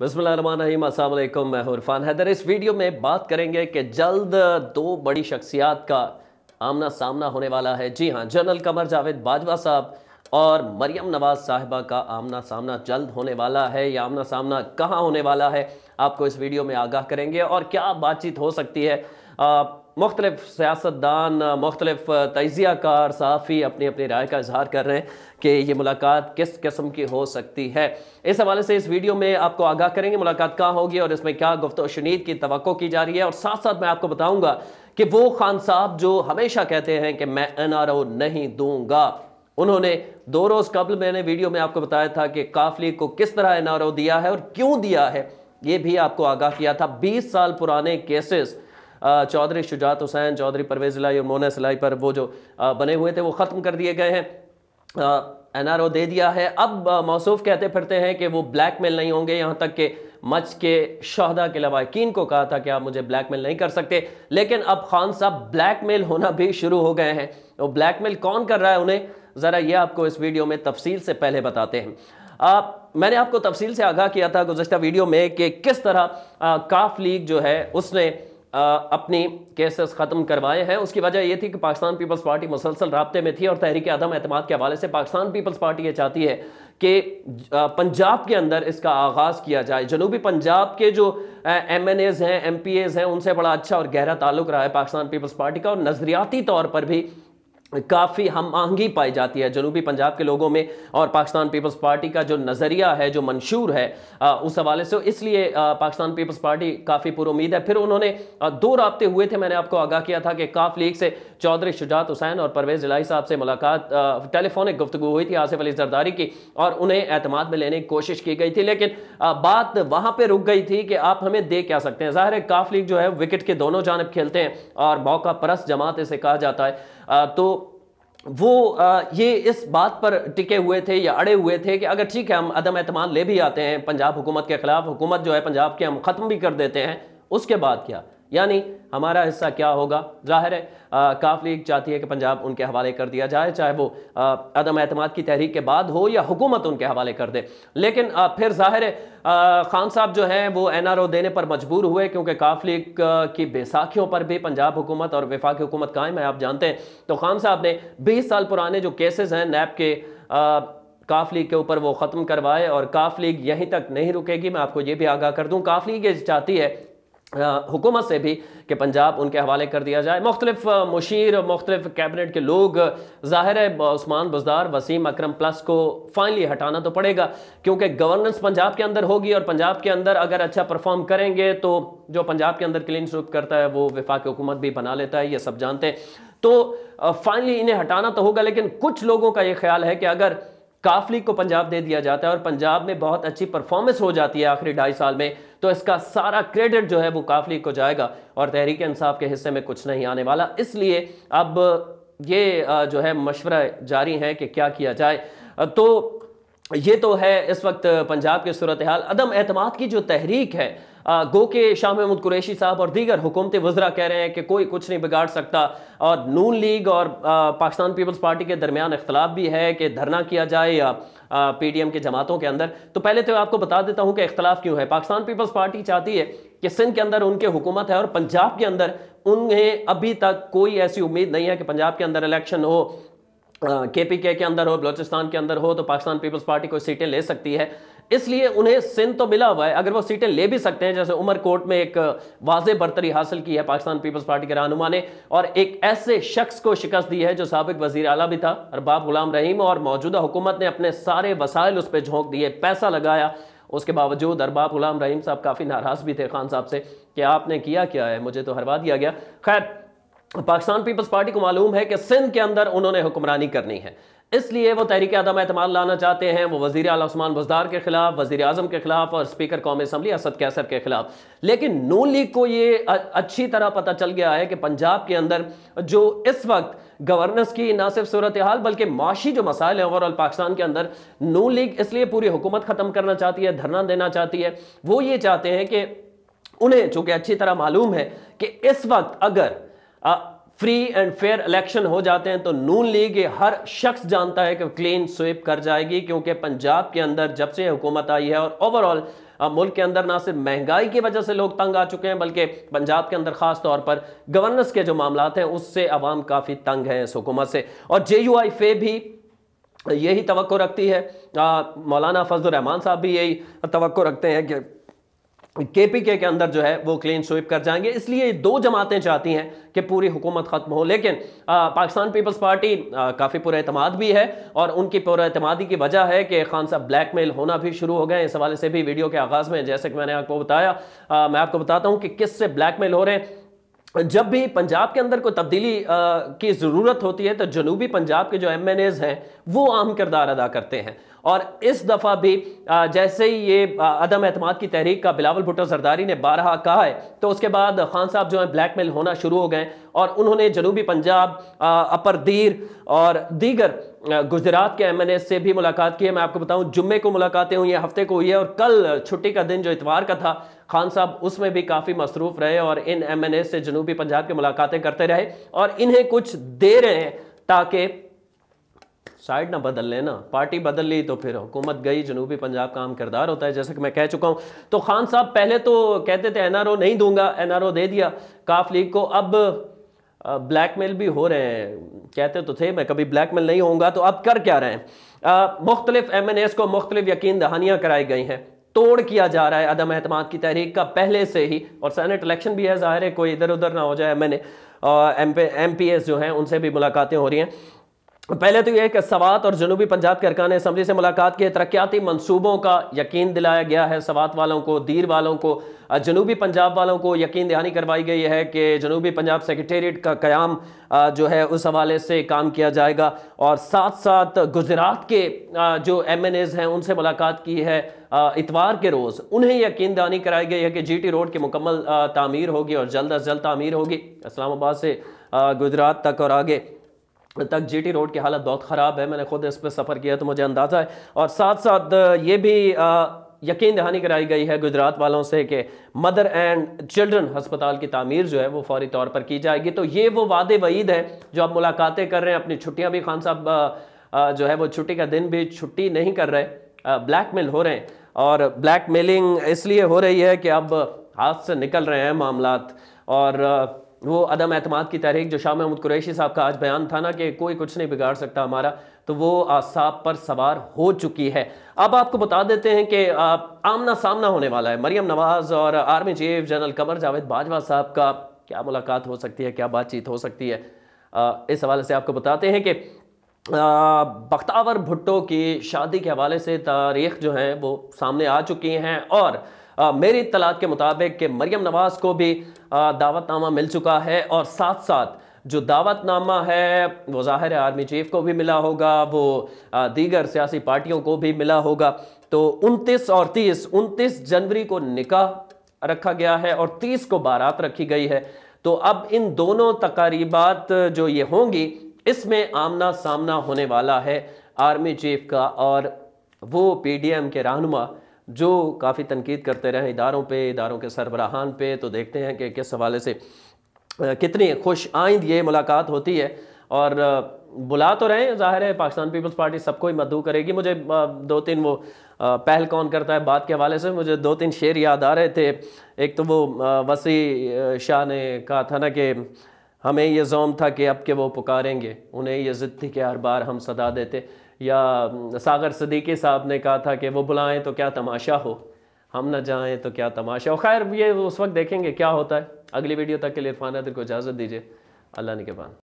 बसमीम अल्लाम मैं इरफान हैदर इस वीडियो में बात करेंगे कि जल्द दो बड़ी शख्सियात का आमना सामना होने वाला है जी हाँ जनरल कमर जावेद बाजवा साहब और मरियम नवाज़ साहिबा का आमना सामना जल्द होने वाला है या आमना सामना कहाँ होने वाला है आपको इस वीडियो में आगाह करेंगे और क्या बातचीत हो सकती है आप मुख्तलिफ सियासतदान मुख्तलिफ तजिया कार सहाफ़ी अपनी अपनी राय का इजहार कर रहे हैं कि ये मुलाकात किस किस्म की हो सकती है इस हवाले से इस वीडियो में आपको आगाह करेंगे मुलाकात कहाँ होगी और इसमें क्या गुफ्त शनीद की तो की जा रही है और साथ साथ मैं आपको बताऊँगा कि वो खान साहब जो हमेशा कहते हैं कि मैं एन आर ओ नहीं दूँगा उन्होंने दो रोज़ कबल मैंने वीडियो में आपको बताया था कि काफली को किस तरह एन आर ओ दिया है और क्यों दिया है ये भी आपको आगाह किया था बीस साल पुराने केसेस चौधरी शुजात हुसैन चौधरी परवेज लाई और मोना सिलाई पर वो जो बने हुए थे वो ख़त्म कर दिए गए हैं एन आर ओ दे दिया है अब मौसू कहते फिरते हैं कि वो ब्लैकमेल नहीं होंगे यहाँ तक के मच के शहदा के लवाकिन को कहा था कि आप मुझे ब्लैकमेल नहीं कर सकते लेकिन अब खान साहब ब्लैकमेल होना भी शुरू हो गए हैं वो तो ब्लैकमेल कौन कर रहा है उन्हें ज़रा ये आपको इस वीडियो में तफसील से पहले बताते हैं आप मैंने आपको तफसील से आगाह किया था गुजशत वीडियो में कि किस तरह आ, काफ लीग जो है उसने अपने केसेस ख़त्म करवाए हैं उसकी वजह यह थी कि पाकिस्तान पीपल्स पार्टी मुसलसल रबते में थी और तहरीक आदम अहतम के हवाले से पाकिस्तान पीपल्स पार्टी ये चाहती है कि पंजाब के अंदर इसका आगाज़ किया जाए जनूबी पंजाब के जो एम एन एज़ हैं एम पी एज़ हैं उनसे बड़ा अच्छा और गहरा ताल्लुक रहा है पाकिस्तान पीपल्स पार्टी का और नज़रियाती तौर पर भी काफ़ी हम आहंगी पाई जाती है जनूबी पंजाब के लोगों में और पाकिस्तान पीपल्स पार्टी का जो नज़रिया है जो मंशूर है आ, उस हवाले से इसलिए पाकिस्तान पीपल्स पार्टी काफ़ी पुरुद है फिर उन्होंने आ, दो रबते हुए थे मैंने आपको आगाह किया था कि काफ लीग से चौधरी शुजात हुसैन और परवेज़ इलाई साहब से मुलाकात टेलीफोनिक गुफ्तु हुई थी आसिफ अली जरदारी की और उन्हें अतमाद में लेने की कोशिश की गई थी लेकिन आ, बात वहाँ पर रुक गई थी कि आप हमें दे क्या सकते हैं ज़ाहिर है काफ लीग जो है विकेट के दोनों जानब खेलते हैं और मौका परस जमात इसे कहा जाता है तो वो ये इस बात पर टिके हुए थे या अड़े हुए थे कि अगर ठीक है हम अदम एतम ले भी आते हैं पंजाब हुकूमत के खिलाफ हुकूमत जो है पंजाब के हम ख़त्म भी कर देते हैं उसके बाद क्या यानी हमारा हिस्सा क्या होगा जाहिर है काफ लीग चाहती है कि पंजाब उनके हवाले कर दिया जाए चाहे वो अदम एतम की तहरीक के बाद हो या हुकूमत उनके हवाले कर दे लेकिन आ, फिर जाहिर है खान साहब जो हैं वो एन आर ओ देने पर मजबूर हुए क्योंकि काफ लीग की बैसाखियों पर भी पंजाब हुकूमत और विफाक हुकूमत कायम है आप जानते हैं तो खान साहब ने बीस साल पुराने जो केसेज हैं नैब के काफ लीग के ऊपर वो ख़त्म करवाए और काफ लीग यहीं तक नहीं रुकेगी मैं आपको ये भी आगाह कर दूँ काफ लीग ये चाहती है हुकूमत से भी कि पंजाब उनके हवाले कर दिया जाए मुख्तलिफ मुशीर मुख्तलिफ कैबिनेट के लोग ज़ाहिर है उस्मान बुजदार वसीम अक्रम प्लस को फाइनली हटाना तो पड़ेगा क्योंकि गवर्नेंस पंजाब के अंदर होगी और पंजाब के अंदर अगर अच्छा परफॉर्म करेंगे तो जो पंजाब के अंदर क्लीन स्वीप करता है वो विफाक हुकूमत भी बना लेता है ये सब जानते हैं तो फाइनली इन्हें हटाना तो होगा लेकिन कुछ लोगों का ये ख्याल है कि अगर काफ लीग को पंजाब दे दिया जाता है और पंजाब में बहुत अच्छी परफॉर्मेंस हो जाती है आखिरी ढाई साल में तो इसका सारा क्रेडिट जो है वो काफ लीग को जाएगा और तहरीक इंसाफ के हिस्से में कुछ नहीं आने वाला इसलिए अब ये जो है मशवरा जारी है कि क्या किया जाए तो ये तो है इस वक्त पंजाब के सूरत हाल अदम अहतमाद की जो तहरीक है गो के शाह महमूद कुरैशी साहब और दीगर हुकूमती वजरा कह रहे हैं कि कोई कुछ नहीं बिगाड़ सकता और नून लीग और पाकिस्तान पीपल्स पार्टी के दरमियान इख्तलाफ भी है कि धरना किया जाए या पी डी एम के जमातों के अंदर तो पहले तो आपको बता देता हूँ कि इख्तलाफ क्यों है पाकिस्तान पीपल्स पार्टी चाहती है कि सिंध के अंदर उनके हुकूमत है और पंजाब के अंदर उन्हें अभी तक कोई ऐसी उम्मीद नहीं है कि पंजाब के अंदर इलेक्शन हो के पी के अंदर हो बलोचिस्तान के अंदर हो तो पाकिस्तान पीपल्स पार्टी कोई सीटें ले सकती है इसलिए उन्हें सिंध तो मिला हुआ है अगर वो सीटें ले भी सकते हैं जैसे उमरकोट में एक वाज बरतरी हासिल की है पाकिस्तान पीपल्स पार्टी के रहनुमा ने और एक ऐसे शख्स को शिकस्त दी है जो सबक वजीर अला भी था अरबाब गुलाम रहीम और मौजूदा हुकूमत ने अपने सारे वसायल उस पर झोंक दिए पैसा लगाया उसके बावजूद अरबाब गुलाम रहीम साहब काफ़ी नाराज़ भी थे खान साहब से कि आपने किया क्या है मुझे तो हरवा दिया गया खैर पाकिस्तान पीपल्स पार्टी को मालूम है कि सिंध के अंदर उन्होंने हुक्मरानी करनी है इसलिए वो तहरीक आदम एतम लाना चाहते हैं वो वजीर अल उस्मान के खिलाफ वजीर अजम के खिलाफ और स्पीकर कौम असम्बली असद कैसर के खिलाफ लेकिन नू लीग को ये अच्छी तरह पता चल गया है कि पंजाब के अंदर जो इस वक्त गवर्नेंस की ना सिर्फ सूरत हाल बल्कि माशी जो मसाइल हैं ओवरऑल पाकिस्तान के अंदर नू लीग इसलिए पूरी हुकूमत ख़त्म करना चाहती है धरना देना चाहती है वो ये चाहते हैं कि उन्हें चूँकि अच्छी तरह मालूम है कि इस वक्त अगर फ्री एंड फेयर इलेक्शन हो जाते हैं तो नून लीग हर शख्स जानता है कि क्लीन स्वीप कर जाएगी क्योंकि पंजाब के अंदर जब से हुकूमत आई है और ओवरऑल मुल्क के अंदर ना सिर्फ महंगाई की वजह से लोग तंग आ चुके हैं बल्कि पंजाब के अंदर खास तौर पर गवर्नेंस के जो मामला हैं उससे आवाम काफ़ी तंग हैं इस हुकूमत से और जे यू आई फे भी यही तो रखती है मौलाना फजल रहमान साहब भी यही तो रखते हैं कि केपीके के अंदर जो है वो क्लीन स्वीप कर जाएंगे इसलिए दो जमातें चाहती हैं कि पूरी हुकूमत ख़त्म हो लेकिन आ, पाकिस्तान पीपल्स पार्टी काफ़ी पूरा अतमाद भी है और उनकी पूरा की वजह है कि खान साहब ब्लैक मेल होना भी शुरू हो गए इस हवाले से भी वीडियो के आगाज़ में जैसे कि मैंने आपको बताया आ, मैं आपको बताता हूँ कि किस से ब्लैक मेल हो रहे हैं जब भी पंजाब के अंदर कोई तब्दीली की ज़रूरत होती है तो जनूबी पंजाब के जो एम एन एज़ हैं वो अहम किरदार अदा करते हैं और इस दफ़ा भी जैसे ही ये अदम एतम की तहरीक का बिलावल भुट्टो सरदारी ने बारहा कहा है तो उसके बाद खान साहब जो है ब्लैकमेल होना शुरू हो गए और उन्होंने जनूबी पंजाब अपर दीर और दीगर गुजरात के एमएनए से भी मुलाकात की है मैं आपको बताऊं जुम्मे को मुलाकातें हुई हैं हफ्ते को हुई है और कल छुट्टी का दिन जो इतवार का था खान साहब उसमें भी काफ़ी मसरूफ़ रहे और इन एमएनए से जनूबी पंजाब की मुलाकातें करते रहे और इन्हें कुछ दे रहे हैं ताकि साइड ना बदल लेना पार्टी बदल ली तो फिर हुकूमत गई जनूबी पंजाब का आम किरदार होता है जैसे कि मैं कह चुका हूँ तो खान साहब पहले तो कहते थे एनआरओ नहीं दूंगा एनआरओ दे दिया काफ लीग को अब ब्लैकमेल भी हो रहे हैं कहते तो थे मैं कभी ब्लैकमेल नहीं होऊंगा तो अब कर क्या रहे हैं मुख्तलिफ एम एन एस को मुख्तलिफ यकीन दहानियाँ कराई गई हैं तोड़ किया जा रहा है अदम अहतम की तहरीक का पहले से ही और सैनट इलेक्शन भी है ज़ाहिर है कोई इधर उधर ना हो जाए एम मैंने एम पी एस जो हैं उनसे भी मुलाकातें हो रही हैं तो पहले तो यह कि सवात और जनूबी पंजाब के अरकान असम्बली से मुलाकात के तरक्याती मनसूबों का यकीन दिलाया गया है सवात वालों को दीर वालों को जनूबी पंजाब वालों को यकीन दहानी करवाई गई है कि जनूबी पंजाब सेक्रटेरिएट का क्याम जो है उस हवाले से काम किया जाएगा और साथ साथ गुजरात के जो एम एन एज़ हैं उनसे मुलाकात की है इतवार के रोज़ उन्हें यकीन दहानी कराई गई है कि जी टी रोड की मुकम्मल तमीर होगी और जल्द अज जल्द तमीर होगी इस्लामाबाद से गुजरात तक और आगे तक जीटी रोड की हालत बहुत ख़राब है मैंने खुद इस पर सफ़र किया तो मुझे अंदाज़ा है और साथ साथ ये भी आ, यकीन दहानी कराई गई है गुजरात वालों से कि मदर एंड चिल्ड्रन हस्पताल की तमीर जो है वो फौरी तौर पर की जाएगी तो ये वो वादे वईद हैं जो आप मुलाकातें कर रहे हैं अपनी छुट्टियाँ भी खान साहब जो है वो छुट्टी का दिन भी छुट्टी नहीं कर रहे ब्लैकमेल हो रहे हैं और ब्लैक मेलिंग इसलिए हो रही है कि अब हाथ से निकल रहे हैं मामला और वो अदम अतमाद की तहरीक जो शाह महमूद कुरैशी साहब का आज बयान था ना कि कोई कुछ नहीं बिगाड़ सकता हमारा तो वो आसाब पर सवार हो चुकी है अब आपको बता देते हैं कि आमना सामना होने वाला है मरियम नवाज़ और army chief general Qamar Javed Bajwa sahab का क्या मुलाकात हो सकती है क्या बातचीत हो सकती है आ, इस हवाले से आपको बताते हैं कि बख्तावर भुट्टो की शादी के हवाले से तारीख जो है वो सामने आ चुकी हैं और आ, मेरी इतला के मुताबिक कि मरियम नवाज को भी दावतनामा मिल चुका है और साथ साथ जो दावतनामा है वो ज़ाहिर आर्मी चीफ को भी मिला होगा वो दीगर सियासी पार्टियों को भी मिला होगा तो 29 और 30 29 जनवरी को निकाह रखा गया है और 30 को बारात रखी गई है तो अब इन दोनों तकारीबात जो ये होंगी इसमें आमना सामना होने वाला है आर्मी चीफ का और वो पीडीएम के रहनुमा जो काफ़ी तनकीद करते रहे इदारों पर इदारों के सरबराहान पर तो देखते हैं कि किस हवाले से कितनी खुश आइंद ये मुलाकात होती है और बुला तो रहे ज़ाहिर है पाकिस्तान पीपल्स पार्टी सबको ही मद्दू करेगी मुझे दो तीन वो पहल कौन करता है बात के हवाले से मुझे दो तीन शेर याद आ रहे थे एक तो वो वसी शाह ने कहा था ना कि हमें ये जोम था कि अब के वो पुकारेंगे उन्हें ये ज़िद्द थी कि हर बार हम सदा देते या हम्म, सागर सदीकी साहब ने कहा था कि वो बुलाएं तो क्या तमाशा हो हम ना जाएं तो क्या तमाशा हो खैर ये उस वक्त देखेंगे क्या होता है अगली वीडियो तक के लिए इरफान अदर को इजाज़त दीजिए अल्लाह ने के बाद